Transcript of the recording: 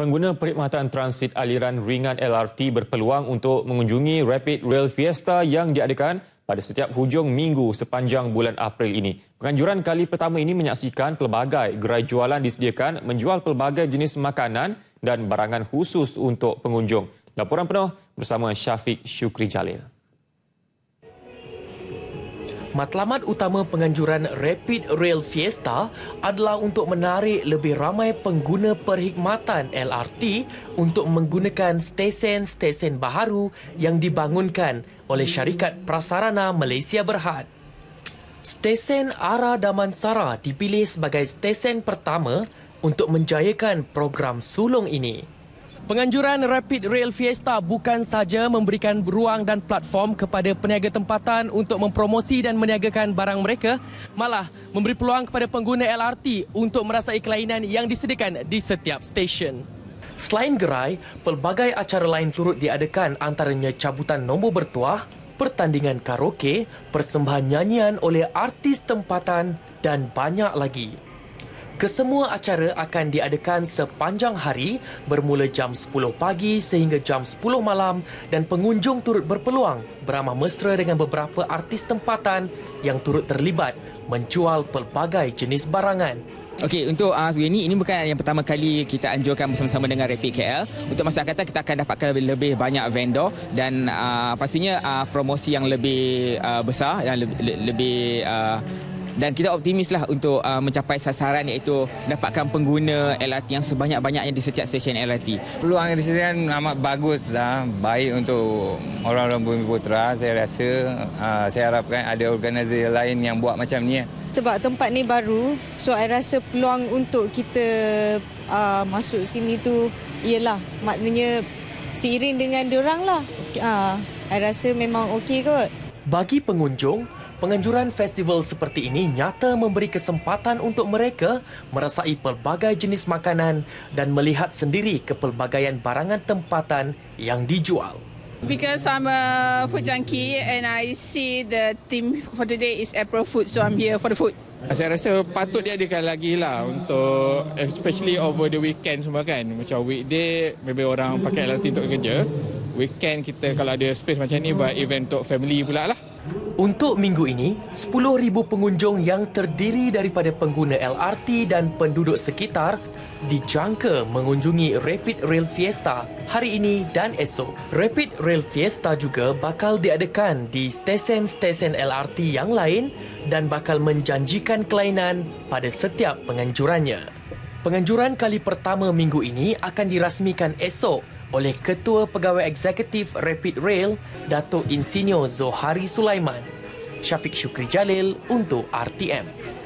Pengguna perkhidmatan transit aliran ringan LRT berpeluang untuk mengunjungi Rapid Rail Fiesta yang diadakan pada setiap hujung minggu sepanjang bulan April ini. Penganjuran kali pertama ini menyaksikan pelbagai gerai jualan disediakan menjual pelbagai jenis makanan dan barangan khusus untuk pengunjung. Laporan penuh bersama Syafiq Syukri Jalil. Matlamat utama penganjuran Rapid Rail Fiesta adalah untuk menarik lebih ramai pengguna perkhidmatan LRT untuk menggunakan stesen-stesen baharu yang dibangunkan oleh syarikat Prasarana Malaysia Berhad. Stesen Ara Damansara dipilih sebagai stesen pertama untuk menjayakan program sulung ini. Penganjuran Rapid Rail Fiesta bukan sahaja memberikan ruang dan platform kepada peniaga tempatan untuk mempromosi dan meniagakan barang mereka, malah memberi peluang kepada pengguna LRT untuk merasai kelainan yang disediakan di setiap stesen. Selain gerai, pelbagai acara lain turut diadakan antaranya cabutan nombor bertuah, pertandingan karaoke, persembahan nyanyian oleh artis tempatan dan banyak lagi. Kesemua acara akan diadakan sepanjang hari bermula jam 10 pagi sehingga jam 10 malam dan pengunjung turut berpeluang beramah mesra dengan beberapa artis tempatan yang turut terlibat menjual pelbagai jenis barangan. Okey untuk uh, ah, ini ini bukan yang pertama kali kita anjurkan bersama-sama dengan Rapid KL. Untuk masa akan kita akan dapatkan lebih, lebih banyak vendor dan uh, pastinya uh, promosi yang lebih uh, besar dan lebih, lebih uh, dan kita optimislah untuk uh, mencapai sasaran iaitu dapatkan pengguna LRT yang sebanyak-banyaknya di setiap stesen LRT. Peluang di stesen kan amat bagus, uh, baik untuk orang-orang Bumi Putera. Saya rasa, uh, saya harapkan ada organisasi lain yang buat macam ni. Sebab tempat ni baru, so saya rasa peluang untuk kita uh, masuk sini tu ialah maknanya seiring dengan diorang lah. Uh, saya rasa memang okey kot. Bagi pengunjung, Penganjuran festival seperti ini nyata memberi kesempatan untuk mereka merasai pelbagai jenis makanan dan melihat sendiri kepelbagaian barangan tempatan yang dijual. Because I'm a food junkie and I see the team for today is April Food, so I'm here for the food. Saya rasa patut dia adakan lagi lah untuk especially over the weekend semua kan. Macam weekday, maybe orang pakai LRT untuk kerja weekend kita kalau ada space macam ni buat event untuk family pula lah. Untuk minggu ini, 10,000 pengunjung yang terdiri daripada pengguna LRT dan penduduk sekitar dijangka mengunjungi Rapid Rail Fiesta hari ini dan esok. Rapid Rail Fiesta juga bakal diadakan di stesen-stesen LRT yang lain dan bakal menjanjikan kelainan pada setiap penganjurannya. Penganjuran kali pertama minggu ini akan dirasmikan esok oleh Ketua Pegawai Eksekutif Rapid Rail, Dato' Insinyur Zohari Sulaiman. Syafiq Syukri Jalil untuk RTM.